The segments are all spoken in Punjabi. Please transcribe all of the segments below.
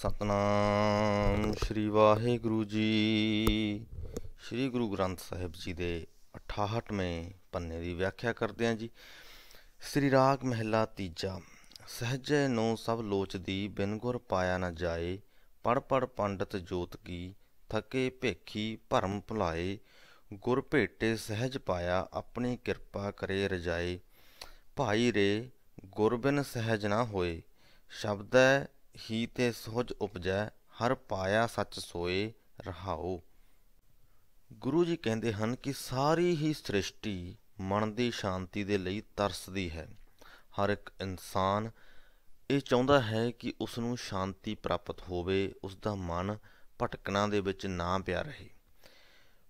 ਸਤਨਾਮ ਸ੍ਰੀ ਵਾਹਿਗੁਰੂ ਜੀ ਸ੍ਰੀ ਗੁਰੂ ਗ੍ਰੰਥ ਸਾਹਿਬ ਜੀ ਦੇ 68ਵੇਂ ਪੰਨੇ ਦੀ ਵਿਆਖਿਆ ਕਰਦੇ ਹਾਂ ਜੀ ਸ੍ਰੀ ਰਾਗ ਮਹਿਲਾ ਤੀਜਾ ਸਹਜੇ ਨੂੰ ਸਭ ਲੋਚ ਦੀ ਬਿਨ ਗੁਰ ਪਾਇਆ ਨਾ ਜਾਏ ਪੜ ਪੜ ਪੰਡਤ ਜੋਤ ਕੀ ਥਕੇ ਭੇਖੀ ਭਰਮ ਭੁਲਾਏ ਗੁਰ ਭੇਟੇ ਸਹਜ ਪਾਇਆ ਆਪਣੀ ਕਿਰਪਾ ਕਰੇ ਰਜਾਏ ਭਾਈ ਰੇ ਗੁਰ ਬਿਨ ਸਹਜ ਨਾ ਹੋਏ ਸ਼ਬਦ ਹੀ ਤੇ ਸੋਜ ਉਪਜੈ ਹਰ ਪਾਇਆ ਸੱਚ ਸੋਏ ਰਹਾਉ ਗੁਰੂ ਜੀ ਕਹਿੰਦੇ ਹਨ ਕਿ ਸਾਰੀ ਹੀ ਸ੍ਰਿਸ਼ਟੀ ਮਨ ਦੀ ਸ਼ਾਂਤੀ ਦੇ ਲਈ ਤਰਸਦੀ ਹੈ ਹਰ ਇੱਕ ਇਨਸਾਨ ਇਹ ਚਾਹੁੰਦਾ ਹੈ ਕਿ ਉਸ ਨੂੰ ਸ਼ਾਂਤੀ ਪ੍ਰਾਪਤ ਹੋਵੇ ਉਸ ਦਾ ਮਨ ਭਟਕਣਾ ਦੇ ਵਿੱਚ ਨਾ ਪਿਆ ਰਹੇ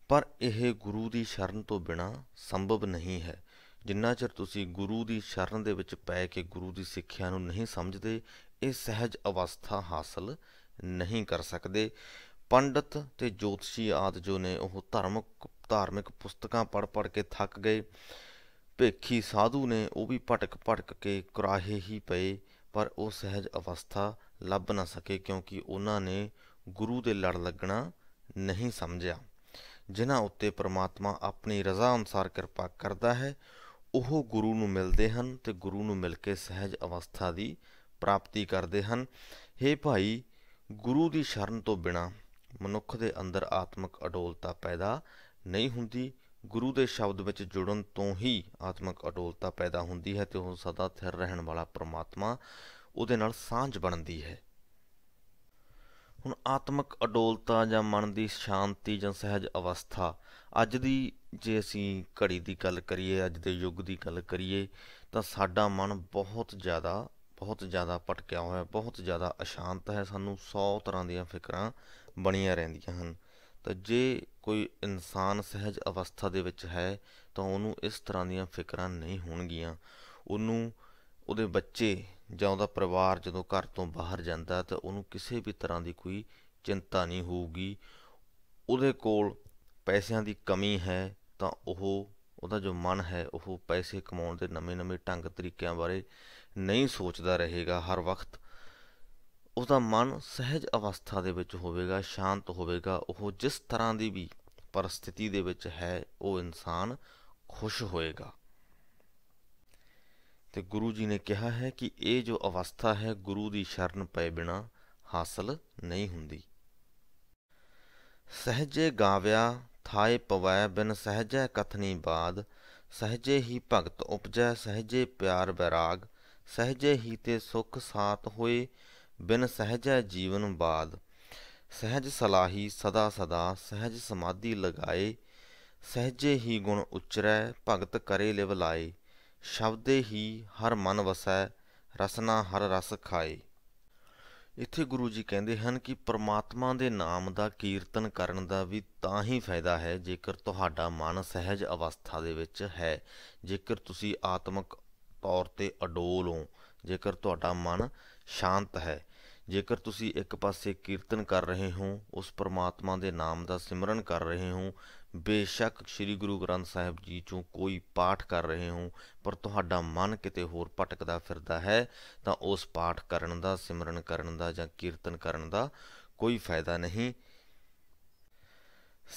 ਪਰ ਇਹ ਗੁਰੂ ਦੀ ਸ਼ਰਨ ਤੋਂ ਬਿਨਾ ਸੰਭਵ ਨਹੀਂ ਹੈ ਜਿੰਨਾ ਚਿਰ ਤੁਸੀਂ ਗੁਰੂ ਦੀ ਸ਼ਰਨ ਦੇ ਵਿੱਚ ਪੈ ਕੇ ਗੁਰੂ ਦੀ ਸਿੱਖਿਆ ਨੂੰ ਨਹੀਂ ਸਮਝਦੇ ਇਹ ਸਹਿਜ ਅਵਸਥਾ ਹਾਸਲ ਨਹੀਂ ਕਰ ਸਕਦੇ ਪੰਡਤ ਤੇ ਜੋਤਸ਼ੀ ਆਦ ਜੋ ਨੇ ਉਹ ਧਾਰਮਿਕ ਧਾਰਮਿਕ ਪੁਸਤਕਾਂ ਪੜ ਪੜ ਕੇ ਥੱਕ ਗਏ ਭੇਖੀ ਸਾਧੂ ਨੇ ਉਹ ਵੀ ਭਟਕ ਭਟਕ ਕੇ ਕੁਰਾਹੇ ਹੀ ਪਏ ਪਰ ਉਹ ਸਹਿਜ ਅਵਸਥਾ ਲੱਭ ਨਾ ਸਕੇ ਕਿਉਂਕਿ ਉਹਨਾਂ ਨੇ ਗੁਰੂ ਦੇ ਲੜ ਲੱਗਣਾ ਨਹੀਂ ਸਮਝਿਆ ਜਿਨ੍ਹਾਂ ਉੱਤੇ ਪ੍ਰਮਾਤਮਾ ਆਪਣੀ ਰਜ਼ਾ ਅਨੁਸਾਰ ਕਿਰਪਾ ਕਰਦਾ ਹੈ ਉਹ ਗੁਰੂ ਨੂੰ ਮਿਲਦੇ ਹਨ ਤੇ ਗੁਰੂ ਨੂੰ ਮਿਲ ਕੇ ਸਹਿਜ ਅਵਸਥਾ ਦੀ ਪ੍ਰਾਪਤੀ ਕਰਦੇ ਹਨ हे ਭਾਈ ਗੁਰੂ ਦੀ ਸ਼ਰਨ ਤੋਂ ਬਿਨਾ ਮਨੁੱਖ ਦੇ ਅੰਦਰ ਆਤਮਿਕ ਅਡੋਲਤਾ ਪੈਦਾ ਨਹੀਂ ਹੁੰਦੀ ਗੁਰੂ ਦੇ ਸ਼ਬਦ ਵਿੱਚ ਜੁੜਨ ਤੋਂ ਹੀ ਆਤਮਿਕ ਅਡੋਲਤਾ ਪੈਦਾ ਹੁੰਦੀ ਹੈ ਤੇ ਉਹ ਸਦਾ ਥਿਰ ਰਹਿਣ ਵਾਲਾ ਪ੍ਰਮਾਤਮਾ ਉਹਦੇ ਨਾਲ ਸਾਂਝ ਬਣਦੀ ਹੈ ਹੁਣ ਆਤਮਿਕ ਅਡੋਲਤਾ ਜਾਂ ਮਨ ਦੀ ਸ਼ਾਂਤੀ ਜਾਂ ਸਹਿਜ ਅਵਸਥਾ ਅੱਜ ਦੀ ਜੇ ਅਸੀਂ ਘੜੀ ਦੀ ਗੱਲ ਕਰੀਏ ਅੱਜ ਦੇ ਯੁੱਗ ਦੀ ਗੱਲ ਕਰੀਏ ਤਾਂ ਸਾਡਾ ਮਨ ਬਹੁਤ ਜ਼ਿਆਦਾ ਬਹੁਤ ਜ਼ਿਆਦਾ ਭਟਕਿਆ ਹੋਇਆ ਬਹੁਤ ਜ਼ਿਆਦਾ ਅਸ਼ਾਂਤ ਹੈ ਸਾਨੂੰ 100 ਤਰ੍ਹਾਂ ਦੀਆਂ ਫਿਕਰਾਂ ਬਣੀਆਂ ਰਹਿੰਦੀਆਂ ਹਨ ਤਾਂ ਜੇ ਕੋਈ ਇਨਸਾਨ ਸਹਿਜ ਅਵਸਥਾ ਦੇ ਵਿੱਚ ਹੈ ਤਾਂ ਉਹਨੂੰ ਇਸ ਤਰ੍ਹਾਂ ਦੀਆਂ ਫਿਕਰਾਂ ਨਹੀਂ ਹੋਣਗੀਆਂ ਉਹਨੂੰ ਉਹਦੇ ਬੱਚੇ ਜਾਂ ਉਹਦਾ ਪਰਿਵਾਰ ਜਦੋਂ ਘਰ ਤੋਂ ਬਾਹਰ ਜਾਂਦਾ ਤਾਂ ਉਹਨੂੰ ਕਿਸੇ ਵੀ ਤਰ੍ਹਾਂ ਦੀ ਕੋਈ ਚਿੰਤਾ ਨਹੀਂ ਹੋਊਗੀ ਉਹਦੇ ਕੋਲ ਪੈਸਿਆਂ ਦੀ ਕਮੀ ਹੈ ਤਾਂ ਉਹ ਉਹਦਾ ਜੋ ਮਨ ਹੈ ਉਹ ਪੈਸੇ ਕਮਾਉਣ ਦੇ ਨਵੇਂ-ਨਵੇਂ ਢੰਗ ਤਰੀਕਿਆਂ ਬਾਰੇ ਨਹੀਂ ਸੋਚਦਾ ਰਹੇਗਾ ਹਰ ਵਕਤ ਉਹਦਾ ਮਨ ਸਹਿਜ ਅਵਸਥਾ ਦੇ ਵਿੱਚ ਹੋਵੇਗਾ ਸ਼ਾਂਤ ਹੋਵੇਗਾ ਉਹ ਜਿਸ ਤਰ੍ਹਾਂ ਦੀ ਵੀ ਪਰਿਸਥਿਤੀ ਦੇ ਵਿੱਚ ਹੈ ਉਹ ਇਨਸਾਨ ਖੁਸ਼ ਹੋਏਗਾ ਤੇ ਗੁਰੂ ਜੀ ਨੇ ਕਿਹਾ ਹੈ ਕਿ ਇਹ ਜੋ ਅਵਸਥਾ ਹੈ ਗੁਰੂ ਦੀ ਸ਼ਰਨ ਪਏ ਬਿਨਾ ਹਾਸਲ ਨਹੀਂ ਹੁੰਦੀ ਸਹਜੇ ਗਾਵਿਆ ਥਾਇ ਪਵੈ ਬਿਨ ਸਹਜੈ ਕਥਨੀ ਬਾਦ ਸਹਜੇ ਹੀ ਭਗਤ ਉਪਜੈ ਸਹਜੇ ਪਿਆਰ ਬੈਰਾਗ ਸਹਜੇ ਹੀ ਤੇ ਸੁਖ ਸਾਤ ਹੋਏ ਬਿਨ ਸਹਜੈ ਜੀਵਨ ਬਾਦ ਸਹਜ ਸਲਾਹੀ ਸਦਾ ਸਦਾ ਸਹਜ ਸਮਾਧੀ ਲਗਾਏ ਸਹਜੇ ਹੀ ਗੁਣ ਉਚਰੈ ਭਗਤ ਕਰੇ ਲਿਵ ਲਾਏ ਸ਼ਬਦੇ ਹੀ ਹਰ ਮਨ ਵਸੈ ਰਸਨਾ ਹਰ ਰਸ ਖਾਏ ਇੱਥੇ ਗੁਰੂ ਜੀ ਕਹਿੰਦੇ ਹਨ ਕਿ ਪ੍ਰਮਾਤਮਾ ਦੇ ਨਾਮ ਦਾ ਕੀਰਤਨ ਕਰਨ ਦਾ ਵੀ ਤਾਂ ਹੀ ਫਾਇਦਾ ਹੈ ਜੇਕਰ ਤੁਹਾਡਾ ਮਨ ਸਹਿਜ ਅਵਸਥਾ ਦੇ ਵਿੱਚ ਹੈ ਜੇਕਰ ਤੁਸੀਂ ਆਤਮਿਕ ਤੌਰ ਤੇ ਅਡੋਲ ਹੋ ਜੇਕਰ ਤੁਹਾਡਾ ਮਨ ਸ਼ਾਂਤ ਹੈ ਜੇਕਰ ਤੁਸੀਂ ਇੱਕ ਪਾਸੇ ਕੀਰਤਨ ਕਰ ਰਹੇ ਹੋ ਉਸ ਪਰਮਾਤਮਾ ਦੇ ਨਾਮ ਦਾ ਸਿਮਰਨ ਕਰ ਰਹੇ ਹੋ ਬੇਸ਼ੱਕ ਸ੍ਰੀ ਗੁਰੂ ਗ੍ਰੰਥ ਸਾਹਿਬ ਜੀ ਚੋਂ ਕੋਈ ਪਾਠ ਕਰ ਰਹੇ ਹੋ ਪਰ ਤੁਹਾਡਾ ਮਨ ਕਿਤੇ ਹੋਰ ਭਟਕਦਾ ਫਿਰਦਾ ਹੈ ਤਾਂ ਉਸ ਪਾਠ ਕਰਨ ਦਾ ਸਿਮਰਨ ਕਰਨ ਦਾ ਜਾਂ ਕੀਰਤਨ ਕਰਨ ਦਾ ਕੋਈ ਫਾਇਦਾ ਨਹੀਂ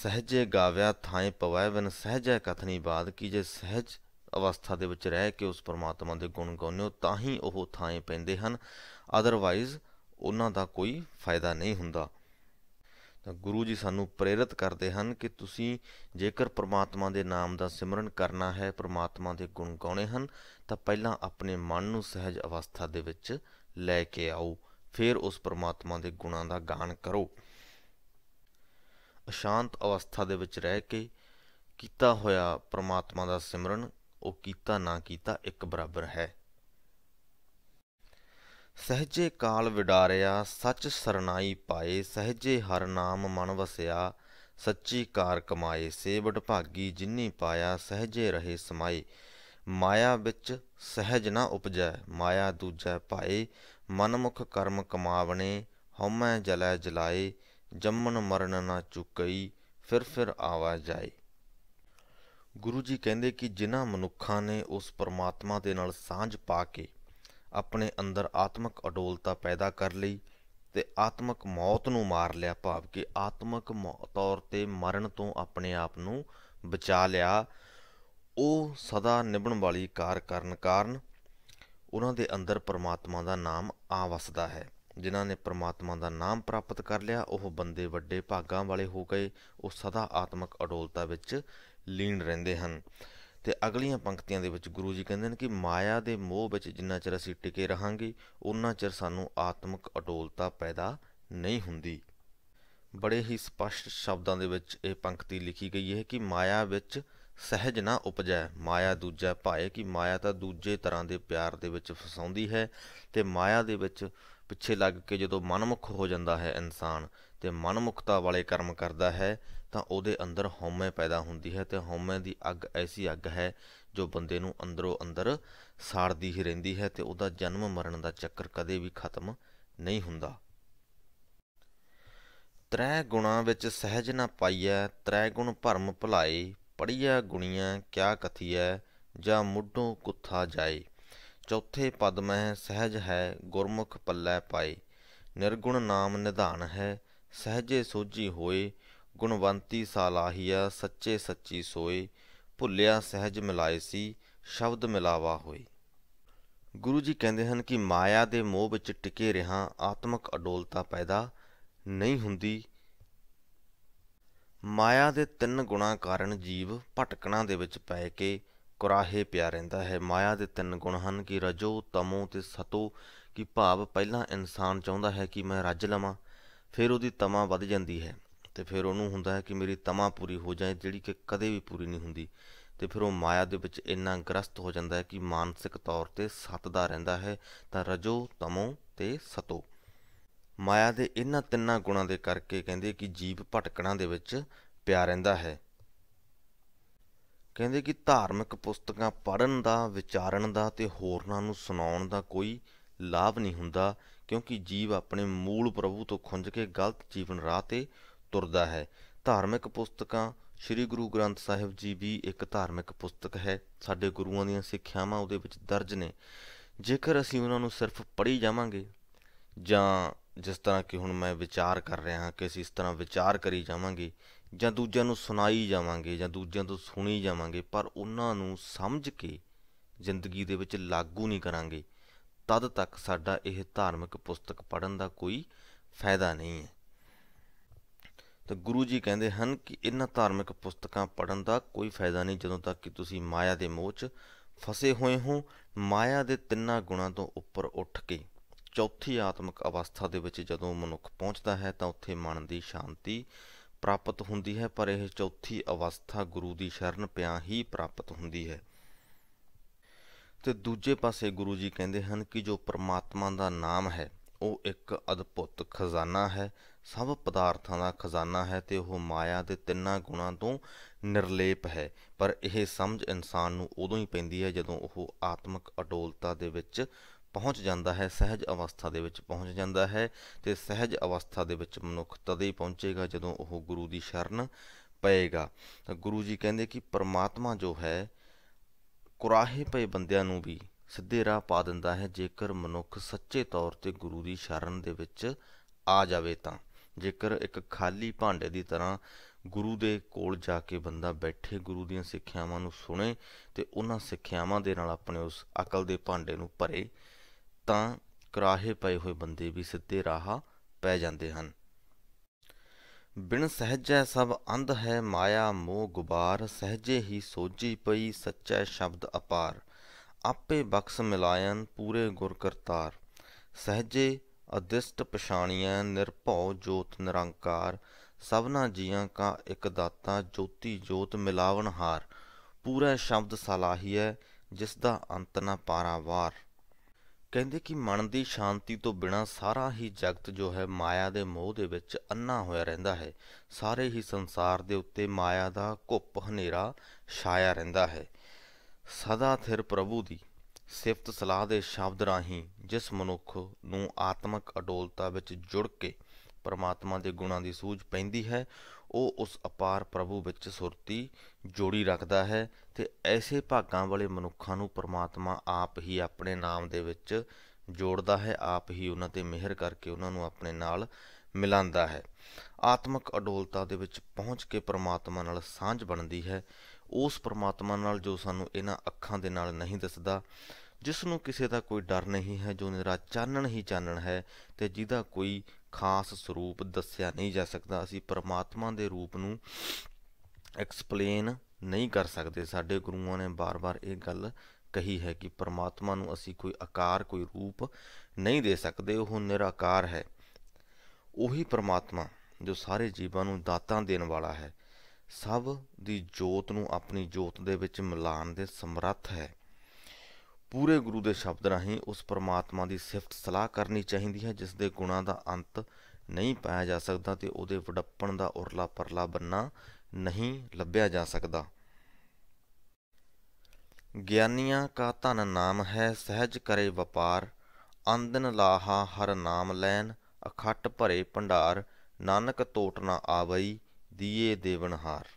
ਸਹਜੇ ਗਾਵਿਆ ਥਾਏ ਪਵੈ ਬਿਨ ਸਹਜੇ ਕਥਨੀ ਬਾਦ ਕੀ ਜੇ ਸਹਜ ਅਵਸਥਾ ਦੇ ਵਿੱਚ ਰਹਿ ਕੇ ਉਸ ਪਰਮਾਤਮਾ ਦੇ ਗੁਣ ਗਾਉਨੇ ਤਾਂ ਹੀ ਉਹ ਥਾਏ ਪੈਂਦੇ ਹਨ ਅਦਰਵਾਈਜ਼ ਉਹਨਾਂ ਦਾ ਕੋਈ ਫਾਇਦਾ ਨਹੀਂ ਹੁੰਦਾ ਤਾਂ ਗੁਰੂ ਜੀ ਸਾਨੂੰ ਪ੍ਰੇਰਿਤ ਕਰਦੇ ਹਨ ਕਿ ਤੁਸੀਂ ਜੇਕਰ ਪ੍ਰਮਾਤਮਾ ਦੇ ਨਾਮ ਦਾ ਸਿਮਰਨ ਕਰਨਾ ਹੈ ਪ੍ਰਮਾਤਮਾ ਦੇ ਗੁਣ ਗਾਉਣੇ ਹਨ ਤਾਂ ਪਹਿਲਾਂ ਆਪਣੇ ਮਨ ਨੂੰ ਸਹਿਜ ਅਵਸਥਾ ਦੇ ਵਿੱਚ ਲੈ ਕੇ ਆਓ ਫਿਰ ਉਸ ਪ੍ਰਮਾਤਮਾ ਦੇ ਗੁਣਾਂ ਦਾ ਗਾਣ ਕਰੋ ਅਸ਼ਾਂਤ ਅਵਸਥਾ ਦੇ ਵਿੱਚ ਰਹਿ ਕੇ ਕੀਤਾ ਹੋਇਆ ਪ੍ਰਮਾਤਮਾ ਦਾ ਸਿਮਰਨ ਉਹ ਕੀਤਾ ਨਾ ਕੀਤਾ ਇੱਕ ਬਰਾਬਰ ਹੈ ਸਹਜੇ ਕਾਲ ਵਿਡਾਰਿਆ ਸੱਚ ਸਰਨਾਈ ਪਾਏ ਸਹਜੇ ਹਰ ਨਾਮ ਮਨ ਵਸਿਆ ਸੱਚੀ ਕਾਰ ਕਮਾਏ ਸੇਵਟ ਭਾਗੀ ਜਿਨੀ ਪਾਇਆ ਸਹਜੇ ਰਹੇ ਸਮਾਏ ਮਾਇਆ ਵਿੱਚ ਸਹਜ ਨਾ ਉਪਜੈ ਮਾਇਆ ਦੂਜੈ ਪਾਏ ਮਨਮੁਖ ਕਰਮ ਕਮਾਵਣੇ ਹਉਮੈ ਜਲੈ ਜਲਾਏ ਜੰਮਨ ਮਰਨ ਨਾ ਚੁਕਈ ਫਿਰ ਫਿਰ ਆਵਾ ਜਾਏ ਗੁਰੂ ਜੀ ਕਹਿੰਦੇ ਕਿ ਜਿਨ੍ਹਾਂ ਮਨੁੱਖਾਂ ਨੇ ਉਸ ਪਰਮਾਤਮਾ ਦੇ ਨਾਲ ਸਾਂਝ ਪਾ ਕੇ ਆਪਣੇ ਅੰਦਰ ਆਤਮਿਕ ਅਡੋਲਤਾ ਪੈਦਾ ਕਰ ਲਈ ਤੇ ਆਤਮਿਕ ਮੌਤ ਨੂੰ ਮਾਰ ਲਿਆ ਭਾਵ ਕਿ ਆਤਮਿਕ ਤੌਰ ਤੇ ਮਰਨ ਤੋਂ ਆਪਣੇ ਆਪ ਨੂੰ ਬਚਾ ਲਿਆ ਉਹ ਸਦਾ ਨਿਭਣ ਵਾਲੀ ਕਾਰ ਕਰਨ ਕਾਰਨ ਉਹਨਾਂ ਦੇ ਅੰਦਰ ਪ੍ਰਮਾਤਮਾ ਦਾ ਨਾਮ ਆ ਵਸਦਾ ਹੈ ਜਿਨ੍ਹਾਂ ਨੇ ਪ੍ਰਮਾਤਮਾ ਦਾ ਨਾਮ ਪ੍ਰਾਪਤ ਕਰ ਲਿਆ ਉਹ ਬੰਦੇ ਵੱਡੇ ਭਾਗਾਂ ਵਾਲੇ ਹੋ ਗਏ ਉਹ ਸਦਾ ਆਤਮਿਕ ਅਡੋਲਤਾ ਵਿੱਚ ਲੀਨ ਰਹਿੰਦੇ ਹਨ ਤੇ ਅਗਲੀਆਂ ਪੰਕਤੀਆਂ ਦੇ ਵਿੱਚ ਗੁਰੂ ਜੀ ਕਹਿੰਦੇ ਨੇ ਕਿ ਮਾਇਆ ਦੇ ਮੋਹ ਵਿੱਚ ਜਿੰਨਾ ਚਿਰ ਅਸੀਂ ਟਿਕੇ ਰਹਾਂਗੇ ਉਨਾ ਚਿਰ ਸਾਨੂੰ ਆਤਮਿਕ ਅਟੋਲਤਾ ਪੈਦਾ ਨਹੀਂ ਹੁੰਦੀ ਬੜੇ ਹੀ ਸਪਸ਼ਟ ਸ਼ਬਦਾਂ ਦੇ ਵਿੱਚ ਇਹ ਪੰਕਤੀ ਲਿਖੀ ਗਈ ਹੈ ਕਿ ਮਾਇਆ ਵਿੱਚ ਸਹਿਜ ਨਾ ਉਪਜੈ ਮਾਇਆ ਦੂਜਾ ਭਾਏ ਕਿ ਮਾਇਆ ਤਾਂ ਦੂਜੇ ਤਰ੍ਹਾਂ ਦੇ ਪਿਆਰ ਦੇ ਵਿੱਚ ਫਸਾਉਂਦੀ ਹੈ ਤੇ ਮਾਇਆ ਦੇ ਵਿੱਚ ਪਿੱਛੇ ਲੱਗ ਕੇ ਜਦੋਂ ਮਨਮੁਖ ਹੋ ਜਾਂਦਾ ਹੈ ਇਨਸਾਨ ਤੇ ਮਨਮੁਖਤਾ ਵਾਲੇ ਕਰਮ ਕਰਦਾ ਹੈ ਤਾਂ ਉਹਦੇ ਅੰਦਰ ਹਉਮੈ ਪੈਦਾ ਹੁੰਦੀ ਹੈ ਤੇ ਹਉਮੈ ਦੀ ਅੱਗ ਐਸੀ ਅੱਗ ਹੈ ਜੋ ਬੰਦੇ ਨੂੰ ਅੰਦਰੋਂ ਅੰਦਰ ਸਾੜਦੀ ਹੀ ਰਹਿੰਦੀ ਹੈ ਤੇ ਉਹਦਾ ਜਨਮ ਮਰਨ ਦਾ ਚੱਕਰ ਕਦੇ ਵੀ ਖਤਮ ਨਹੀਂ ਹੁੰਦਾ ਤ੍ਰੈ ਗੁਣਾ ਵਿੱਚ ਸਹਿਜ ਨਾ ਪਾਈਐ ਤ੍ਰੈ ਗੁਣ ਭਰਮ ਭੁਲਾਏ ਪੜੀਆ ਗੁਣੀਆਂ ਕਿਆ ਕਥੀਐ ਜਾਂ ਮੁੱਢੋਂ ਕੁੱਥਾ ਜਾਏ ਚੌਥੇ ਪਦ ਮਹਿ ਸਹਿਜ ਹੈ ਗੁਰਮੁਖ ਪੱਲੇ ਪਾਈ ਨਿਰਗੁਣ ਨਾਮ ਨਿਧਾਨ ਹੈ ਸਹਜੇ ਸੋਜੀ ਹੋਏ ਗੁਣਵੰਤੀ ਸਾਲਾਹੀਆ ਸੱਚੇ ਸੱਚੀ ਸੋਏ ਭੁੱਲਿਆ ਸਹਿਜ ਮਿਲਾਏ ਸੀ ਸ਼ਬਦ ਮਿਲਾਵਾ ਹੋਏ ਗੁਰੂ ਜੀ ਕਹਿੰਦੇ ਹਨ ਕਿ ਮਾਇਆ ਦੇ ਮੋਹ ਵਿੱਚ ਟਿਕੇ ਰਹਾ ਆਤਮਿਕ ਅਡੋਲਤਾ ਪੈਦਾ ਨਹੀਂ ਹੁੰਦੀ ਮਾਇਆ ਦੇ ਤਿੰਨ ਗੁਣਾ ਕਾਰਨ ਜੀਵ ਭਟਕਣਾ ਦੇ ਵਿੱਚ ਪੈ ਕੇ ਕੁਰਾਹੇ ਪਿਆ ਰਹਿੰਦਾ ਹੈ ਮਾਇਆ ਦੇ ਤਿੰਨ ਗੁਣ ਹਨ ਕਿ ਰਜੋ ਤਮੋ ਤੇ ਸਤੋ ਕਿ ਭਾਵ ਪਹਿਲਾਂ ਇਨਸਾਨ ਚਾਹੁੰਦਾ ਹੈ ਕਿ ਮੈਂ ਰੱਜ ਲਵਾਂ ਫਿਰ ਉਹਦੀ ਤਮਾ ਵੱਧ ਜਾਂਦੀ ਹੈ ਤੇ ਫਿਰ ਉਹਨੂੰ ਹੁੰਦਾ ਹੈ ਕਿ ਮੇਰੀ ਤਮਾ ਪੂਰੀ ਹੋ ਜਾਏ ਜਿਹੜੀ ਕਿ ਕਦੇ ਵੀ ਪੂਰੀ ਨਹੀਂ ਹੁੰਦੀ ਤੇ ਫਿਰ ਉਹ ਮਾਇਆ ਦੇ ਵਿੱਚ ਇੰਨਾ ਗ੍ਰਸਤ ਹੋ ਜਾਂਦਾ ਹੈ ਕਿ ਮਾਨਸਿਕ ਤੌਰ ਤੇ ਸਤਦਾ ਰਹਿੰਦਾ ਹੈ ਤਾਂ ਰਜੋ ਤਮੋ ਤੇ ਸਤੋ ਮਾਇਆ ਦੇ ਇਹਨਾਂ ਤਿੰਨਾਂ ਗੁਣਾਂ ਦੇ ਕਰਕੇ ਕਹਿੰਦੇ ਕਿ ਜੀਵ ਭਟਕਣਾ ਦੇ ਵਿੱਚ ਪਿਆ ਰਹਿੰਦਾ ਹੈ ਕਹਿੰਦੇ ਕਿ ਧਾਰਮਿਕ ਪੁਸਤਕਾਂ ਪੜਨ ਦਾ ਵਿਚਾਰਨ ਦਾ ਤੇ ਹੋਰਨਾਂ ਨੂੰ ਸੁਣਾਉਣ ਦਾ ਕੋਈ ਲਾਭ ਨਹੀਂ ਹੁੰਦਾ ਕਿਉਂਕਿ ਜੀਵ ਆਪਣੇ ਮੂਲ ਪ੍ਰਭੂ ਤੋਂ ਖੁੰਝ ਕੇ ਗਲਤ ਜੀਵਨ ਰਾਹ ਤੇ ਤੁਰਦਾ ਹੈ ਧਾਰਮਿਕ ਪੁਸਤਕਾਂ ਸ੍ਰੀ ਗੁਰੂ ਗ੍ਰੰਥ ਸਾਹਿਬ ਜੀ ਵੀ ਇੱਕ ਧਾਰਮਿਕ ਪੁਸਤਕ ਹੈ ਸਾਡੇ ਗੁਰੂਆਂ ਦੀਆਂ ਸਿੱਖਿਆਵਾਂ ਉਹਦੇ ਵਿੱਚ ਦਰਜ ਨੇ ਜੇਕਰ ਅਸੀਂ ਉਹਨਾਂ ਨੂੰ ਸਿਰਫ ਪੜ੍ਹੀ ਜਾਵਾਂਗੇ ਜਾਂ ਜਿਸ ਤਰ੍ਹਾਂ ਕਿ ਹੁਣ ਮੈਂ ਵਿਚਾਰ ਕਰ ਰਿਹਾ ਹਾਂ ਕਿ ਅਸੀਂ ਇਸ ਤਰ੍ਹਾਂ ਵਿਚਾਰ ਕਰੀ ਜਾਵਾਂਗੇ ਜਾਂ ਦੂਜਿਆਂ ਨੂੰ ਸੁਣਾਈ ਜਾਵਾਂਗੇ ਜਾਂ ਦੂਜਿਆਂ ਤੋਂ ਸੁਣੀ ਜਾਵਾਂਗੇ ਪਰ ਉਹਨਾਂ ਨੂੰ ਸਮਝ ਕੇ ਜ਼ਿੰਦਗੀ ਦੇ ਵਿੱਚ ਲਾਗੂ ਨਹੀਂ ਕਰਾਂਗੇ ਤਦ ਤੱਕ ਸਾਡਾ ਇਹ ਧਾਰਮਿਕ ਪੁਸਤਕ ਪੜਨ ਦਾ ਕੋਈ ਫਾਇਦਾ ਨਹੀਂ ਹੈ ਤਾਂ ਗੁਰੂ ਜੀ ਕਹਿੰਦੇ ਹਨ ਕਿ ਇਹਨਾਂ ਧਾਰਮਿਕ ਪੁਸਤਕਾਂ ਪੜਨ ਦਾ ਕੋਈ ਫਾਇਦਾ ਨਹੀਂ ਜਦੋਂ ਤੱਕ ਕਿ ਤੁਸੀਂ ਮਾਇਆ ਦੇ ਮੋਹ 'ਚ ਫਸੇ ਹੋਏ ਹੋ ਮਾਇਆ ਦੇ ਤਿੰਨਾਂ ਗੁਣਾਂ ਤੋਂ ਉੱਪਰ ਉੱਠ ਕੇ ਚੌਥੀ ਆਤਮਿਕ ਅਵਸਥਾ ਦੇ ਵਿੱਚ ਜਦੋਂ ਮਨੁੱਖ ਪਹੁੰਚਦਾ ਹੈ ਤਾਂ ਉੱਥੇ ਮਨ ਦੀ ਸ਼ਾਂਤੀ ਪ੍ਰਾਪਤ ਹੁੰਦੀ ਹੈ ਪਰ ਇਹ ਚੌਥੀ ਅਵਸਥਾ ਗੁਰੂ ਦੀ ਸ਼ਰਨ ਪਿਆ ਹੀ ਪ੍ਰਾਪਤ ਹੁੰਦੀ ਹੈ ਤੇ ਦੂਜੇ ਪਾਸੇ ਗੁਰੂ ਜੀ ਕਹਿੰਦੇ ਹਨ ਕਿ ਜੋ ਪ੍ਰਮਾਤਮਾ ਦਾ ਨਾਮ ਹੈ ਉਹ ਇੱਕ ਅਦਭੁਤ ਖਜ਼ਾਨਾ ਹੈ ਸਭ ਪਦਾਰਥਾਂ ਦਾ ਖਜ਼ਾਨਾ ਹੈ ਤੇ ਉਹ ਮਾਇਆ ਦੇ ਤਿੰਨਾਂ ਗੁਣਾਂ ਤੋਂ ਨਿਰਲੇਪ ਹੈ ਪਰ ਇਹ ਸਮਝ ਇਨਸਾਨ ਨੂੰ ਉਦੋਂ ਹੀ ਪੈਂਦੀ ਹੈ ਜਦੋਂ ਉਹ ਆਤਮਿਕ ਅਡੋਲਤਾ ਦੇ ਵਿੱਚ ਪਹੁੰਚ ਜਾਂਦਾ ਹੈ ਸਹਿਜ ਅਵਸਥਾ ਦੇ ਵਿੱਚ ਪਹੁੰਚ ਜਾਂਦਾ ਹੈ ਤੇ ਸਹਿਜ ਅਵਸਥਾ ਦੇ ਵਿੱਚ ਮਨੁੱਖ ਤਦੇ ਹੀ ਪਹੁੰਚੇਗਾ ਜਦੋਂ ਉਹ ਗੁਰੂ ਦੀ ਸ਼ਰਨ ਪਏਗਾ ਤਾਂ ਗੁਰੂ ਜੀ ਕਹਿੰਦੇ ਕਿ ਪਰਮਾਤਮਾ ਜੋ ਹੈ ਕੁਰਾਹੇ ਪਏ ਬੰਦਿਆਂ ਨੂੰ ਵੀ ਸਿੱਧੇ ਰਾਹ ਪਾ ਦਿੰਦਾ ਹੈ ਜੇਕਰ ਮਨੁੱਖ ਸੱਚੇ ਤੌਰ ਤੇ ਗੁਰੂ ਦੀ ਸ਼ਰਨ ਦੇ ਵਿੱਚ ਆ ਜਾਵੇ ਤਾਂ ਜੇਕਰ ਇੱਕ ਖਾਲੀ ਭਾਂਡੇ ਦੀ ਤਰ੍ਹਾਂ ਗੁਰੂ ਦੇ ਕੋਲ ਜਾ ਕੇ ਬੰਦਾ ਬੈਠੇ ਗੁਰੂ ਦੀਆਂ ਸਿੱਖਿਆਵਾਂ ਨੂੰ ਸੁਣੇ ਤੇ ਉਹਨਾਂ ਸਿੱਖਿਆਵਾਂ ਦੇ ਨਾਲ ਆਪਣੇ ਉਸ ਅਕਲ ਦੇ ਭਾਂਡੇ ਨੂੰ ਭਰੇ ਤਾਂ ਕਰਾਹੇ ਪਏ ਹੋਏ ਬੰਦੇ ਵੀ ਸਿੱਧੇ ਰਾਹ ਪੈ ਜਾਂਦੇ ਹਨ ਬਿਨ ਸਹਜੈ ਸਭ ਅੰਧ ਹੈ ਮਾਇਆ ਮੋਹ ਗੁਬਾਰ ਸਹਜੇ ਹੀ ਸੋਜੀ ਪਈ ਸੱਚੈ ਸ਼ਬਦ ਅਪਾਰ ਆਪੇ ਬਖਸ ਮਿਲਾਇਨ ਪੂਰੇ ਗੁਰ ਕਰਤਾਰ ਸਹਜੇ ਅਦਿਸ਼ਟ ਪਛਾਣੀਐ ਨਿਰਭਉ ਜੋਤ ਨਿਰੰਕਾਰ ਸਭਨਾ ਜੀਆਂ ਕਾ ਇਕ ਦਾਤਾ ਜੋਤੀ ਜੋਤ ਮਿਲਾਵਨ ਹਾਰ ਪੂਰਾ ਸ਼ਬਦ ਸਲਾਹੀਐ ਜਿਸ ਦਾ ਅੰਤ ਨਾ ਪਾਰਾਵਾਰ ਕਹਿੰਦੇ ਕਿ ਮਨ ਦੀ ਸ਼ਾਂਤੀ ਤੋਂ ਬਿਨਾ ਸਾਰਾ ਹੀ ਜਗਤ ਜੋ ਹੈ ਮਾਇਆ ਦੇ ਮੋਹ ਦੇ ਵਿੱਚ ਅੰਨਾ ਹੋਇਆ ਰਹਿੰਦਾ ਹੈ ਸਾਰੇ ਹੀ ਸੰਸਾਰ ਦੇ ਉੱਤੇ ਮਾਇਆ ਦਾ ਘੁੱਪ ਹਨੇਰਾ ਛਾਇਆ ਰਹਿੰਦਾ ਹੈ ਸਦਾ ਥਿਰ ਪ੍ਰਭੂ ਦੀ ਸਿਫਤ ਸਲਾਹ ਦੇ ਸ਼ਬਦ ਰਾਹੀਂ ਜਿਸ ਮਨੁੱਖ ਨੂੰ ਆਤਮਿਕ ਅਡੋਲਤਾ ਵਿੱਚ ਜੁੜ ਕੇ ਪਰਮਾਤਮਾ ਦੇ ਗੁਣਾਂ ਦੀ ਸੂਝ ਪੈਂਦੀ ਹੈ ਉਹ ਉਸ ਅਪਾਰ ਪ੍ਰਭੂ ਵਿੱਚ ਸੁਰਤੀ ਜੋੜੀ ਰੱਖਦਾ ਹੈ ਤੇ ਐਸੇ ਭਾਗਾਂ ਵਾਲੇ ਮਨੁੱਖਾਂ ਨੂੰ ਪਰਮਾਤਮਾ ਆਪ ਹੀ ਆਪਣੇ ਨਾਮ ਦੇ ਵਿੱਚ ਜੋੜਦਾ ਹੈ ਆਪ ਹੀ ਉਹਨਾਂ ਤੇ ਮਿਹਰ ਕਰਕੇ ਉਹਨਾਂ ਨੂੰ ਆਪਣੇ ਨਾਲ ਮਿਲਾਉਂਦਾ ਹੈ ਆਤਮਿਕ ਅਡੋਲਤਾ ਦੇ ਵਿੱਚ ਪਹੁੰਚ ਕੇ ਪਰਮਾਤਮਾ ਨਾਲ ਸਾਂਝ ਬਣਦੀ ਹੈ ਉਸ ਪਰਮਾਤਮਾ ਨਾਲ ਜੋ ਸਾਨੂੰ ਇਹਨਾਂ ਅੱਖਾਂ ਦੇ ਨਾਲ ਨਹੀਂ ਦਿਸਦਾ ਜਿਸ ਨੂੰ ਕਿਸੇ ਦਾ ਕੋਈ ਡਰ ਨਹੀਂ ਹੈ ਜੋ ਨਿਰਾ ਚਾਨਣ ਹੀ ਚਾਨਣ ਹੈ ਤੇ ਜਿਹਦਾ ਕੋਈ ਖਾਸ ਸਰੂਪ ਦੱਸਿਆ ਨਹੀਂ ਜਾ ਸਕਦਾ ਅਸੀਂ ਪਰਮਾਤਮਾ ਦੇ ਰੂਪ ਨੂੰ ਐਕਸਪਲੇਨ ਨਹੀਂ ਕਰ ਸਕਦੇ ਸਾਡੇ ਗੁਰੂਆਂ ਨੇ ਬਾਰ-ਬਾਰ ਇਹ ਗੱਲ ਕਹੀ ਹੈ ਕਿ ਪਰਮਾਤਮਾ ਨੂੰ ਅਸੀਂ ਕੋਈ ਆਕਾਰ ਕੋਈ ਰੂਪ ਨਹੀਂ ਦੇ ਸਕਦੇ ਉਹ ਨਿਰਾਕਾਰ ਹੈ ਉਹੀ ਪਰਮਾਤਮਾ ਜੋ ਸਾਰੇ ਜੀਵਾਂ ਨੂੰ ਦਾਤਾਂ ਦੇਣ ਵਾਲਾ ਹੈ ਸਭ ਦੀ ਜੋਤ ਨੂੰ ਆਪਣੀ ਜੋਤ ਦੇ ਵਿੱਚ ਮਿਲਾਉਣ ਦੇ ਸਮਰੱਥ ਹੈ ਪੂਰੇ ਗੁਰੂ ਦੇ ਸ਼ਬਦ ਰਾਹੀਂ ਉਸ ਪਰਮਾਤਮਾ ਦੀ ਸਿਫਤ ਸਲਾਹ ਕਰਨੀ ਚਾਹੀਦੀ ਹੈ ਜਿਸ ਦੇ ਗੁਣਾਂ ਦਾ ਅੰਤ ਨਹੀਂ ਪਾਇਆ ਜਾ ਸਕਦਾ ਤੇ ਉਹਦੇ ਵਡੱਪਣ ਦਾ ਉਰਲਾ ਪਰਲਾ ਬੰਨਾ ਨਹੀਂ ਲੱਭਿਆ ਜਾ ਸਕਦਾ ਗਿਆਨੀਆਂ ਕਾ ਧਨ ਨਾਮ ਹੈ ਸਹਿਜ ਕਰੇ ਵਪਾਰ ਅੰਦਨ ਲਾਹਾ ਹਰ ਨਾਮ ਲੈਨ ਅਖੱਟ ਭਰੇ ਭੰਡਾਰ ਨਾਨਕ ਤੋਟ ਨਾ ਆਵਈ ਦੀਏ ਦੇਵਨਹਾਰ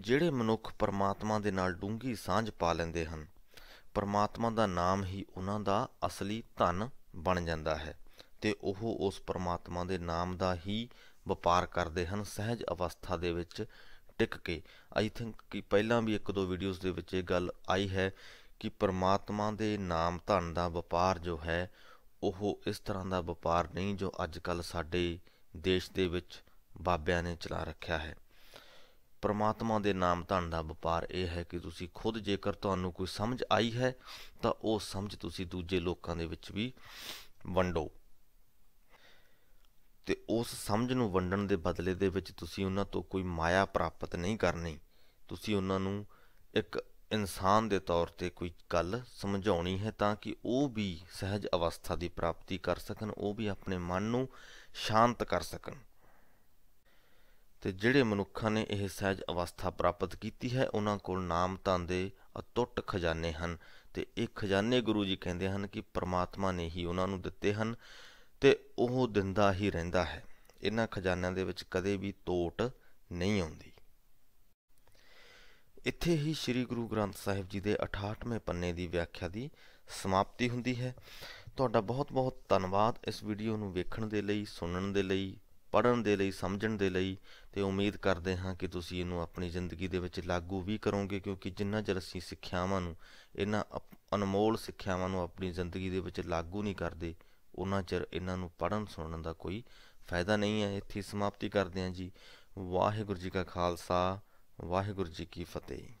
ਜਿਹੜੇ ਮਨੁੱਖ ਪਰਮਾਤਮਾ ਦੇ ਨਾਲ ਡੂੰਗੀ ਸਾਂਝ ਪਾ ਲੈਂਦੇ ਹਨ ਪਰਮਾਤਮਾ ਦਾ ਨਾਮ ਹੀ ਉਹਨਾਂ ਦਾ ਅਸਲੀ ਧਨ ਬਣ ਜਾਂਦਾ ਹੈ ਤੇ ਉਹ ਉਸ ਪਰਮਾਤਮਾ ਦੇ ਨਾਮ ਦਾ ਹੀ ਵਪਾਰ ਕਰਦੇ ਹਨ ਸਹਿਜ ਅਵਸਥਾ ਦੇ ਵਿੱਚ ਟਿਕ ਕੇ ਆਈ ਥਿੰਕ ਕਿ ਪਹਿਲਾਂ ਵੀ ਇੱਕ ਦੋ ਵੀਡੀਓਜ਼ ਦੇ ਵਿੱਚ ਇਹ ਗੱਲ ਆਈ ਹੈ ਕਿ ਪਰਮਾਤਮਾ ਦੇ ਨਾਮ ਧਨ ਦਾ ਵਪਾਰ ਜੋ ਹੈ ਉਹ ਇਸ ਤਰ੍ਹਾਂ ਦਾ ਵਪਾਰ ਨਹੀਂ ਜੋ ਅੱਜ ਕੱਲ ਸਾਡੇ ਦੇਸ਼ ਦੇ ਵਿੱਚ ਬਾਬਿਆਂ ਨੇ ਚਲਾ ਰੱਖਿਆ ਹੈ ਪਰਮਾਤਮਾ ਦੇ ਨਾਮ ਧੰਨ ਦਾ ਵਪਾਰ ਇਹ ਹੈ ਕਿ ਤੁਸੀਂ ਖੁਦ ਜੇਕਰ ਤੁਹਾਨੂੰ ਕੋਈ ਸਮਝ ਆਈ ਹੈ ਤਾਂ ਉਹ ਸਮਝ ਤੁਸੀਂ ਦੂਜੇ ਲੋਕਾਂ ਦੇ ਵਿੱਚ ਵੀ ਵੰਡੋ ਤੇ ਉਸ ਸਮਝ ਨੂੰ ਵੰਡਣ ਦੇ ਬਦਲੇ ਦੇ ਵਿੱਚ ਤੁਸੀਂ ਉਹਨਾਂ ਤੋਂ ਕੋਈ ਮਾਇਆ ਪ੍ਰਾਪਤ ਨਹੀਂ ਕਰਨੀ ਤੁਸੀਂ ਉਹਨਾਂ ਨੂੰ ਇੱਕ ਇਨਸਾਨ ਦੇ ਤੌਰ ਤੇ ਕੋਈ ਗੱਲ ਸਮਝਾਉਣੀ ਹੈ ਤਾਂ ਕਿ ਉਹ ਵੀ ਸਹਿਜ ਅਵਸਥਾ ਦੀ ਪ੍ਰਾਪਤੀ ਕਰ ਸਕਣ ਉਹ ਵੀ ਆਪਣੇ ਮਨ ਨੂੰ ਸ਼ਾਂਤ ਕਰ ਸਕਣ ਤੇ ਜਿਹੜੇ ਮਨੁੱਖਾਂ ਨੇ ਇਹ ਸਹਿਜ ਅਵਸਥਾ ਪ੍ਰਾਪਤ ਕੀਤੀ ਹੈ ਉਹਨਾਂ ਕੋਲ ਨਾਮ ਤਾਂ ਦੇ ਅਤੁੱਟ ਖਜ਼ਾਨੇ ਹਨ ਤੇ ਇਹ ਖਜ਼ਾਨੇ ਗੁਰੂ ਜੀ ਕਹਿੰਦੇ ਹਨ ਕਿ ਪ੍ਰਮਾਤਮਾ ਨੇ ਹੀ ਉਹਨਾਂ ਨੂੰ ਦਿੱਤੇ ਹਨ ਤੇ ਉਹ ਦਿੰਦਾ ਹੀ ਰਹਿੰਦਾ ਹੈ ਇਹਨਾਂ ਖਜ਼ਾਨਿਆਂ ਦੇ ਵਿੱਚ ਕਦੇ ਵੀ ਟੋਟ ਨਹੀਂ ਆਉਂਦੀ ਇੱਥੇ ਹੀ ਸ੍ਰੀ ਗੁਰੂ ਗ੍ਰੰਥ ਸਾਹਿਬ ਜੀ ਦੇ 68ਵੇਂ ਪੰਨੇ ਦੀ ਵਿਆਖਿਆ ਦੀ ਸਮਾਪਤੀ ਹੁੰਦੀ ਹੈ ਤੁਹਾਡਾ ਬਹੁਤ-ਬਹੁਤ ਧੰਨਵਾਦ ਇਸ ਵੀਡੀਓ ਨੂੰ ਵੇਖਣ ਦੇ ਲਈ ਸੁਣਨ ਦੇ ਲਈ ਪੜਨ ਦੇ ਲਈ ਸਮਝਣ ਦੇ ਲਈ ਤੇ ਉਮੀਦ ਕਰਦੇ ਹਾਂ ਕਿ ਤੁਸੀਂ ਇਹਨੂੰ ਆਪਣੀ ਜ਼ਿੰਦਗੀ ਦੇ ਵਿੱਚ ਲਾਗੂ ਵੀ ਕਰੋਗੇ ਕਿਉਂਕਿ ਜਿੰਨਾ ਚਿਰ ਅਸੀਂ ਸਿੱਖਿਆਵਾਂ ਨੂੰ ਇਹਨਾਂ ਅਨਮੋਲ ਸਿੱਖਿਆਵਾਂ ਨੂੰ ਆਪਣੀ ਜ਼ਿੰਦਗੀ ਦੇ ਵਿੱਚ ਲਾਗੂ ਨਹੀਂ ਕਰਦੇ ਉਹਨਾਂ ਚਿਰ ਇਹਨਾਂ ਨੂੰ ਪੜਨ ਸੁਣਨ ਦਾ ਕੋਈ ਫਾਇਦਾ ਨਹੀਂ ਹੈ ਇੱਥੇ ਸਮਾਪਤੀ ਕਰਦੇ ਹਾਂ ਜੀ ਵਾਹਿਗੁਰੂ ਜੀ ਕਾ ਖਾਲਸਾ ਵਾਹਿਗੁਰੂ ਜੀ ਕੀ ਫਤਿਹ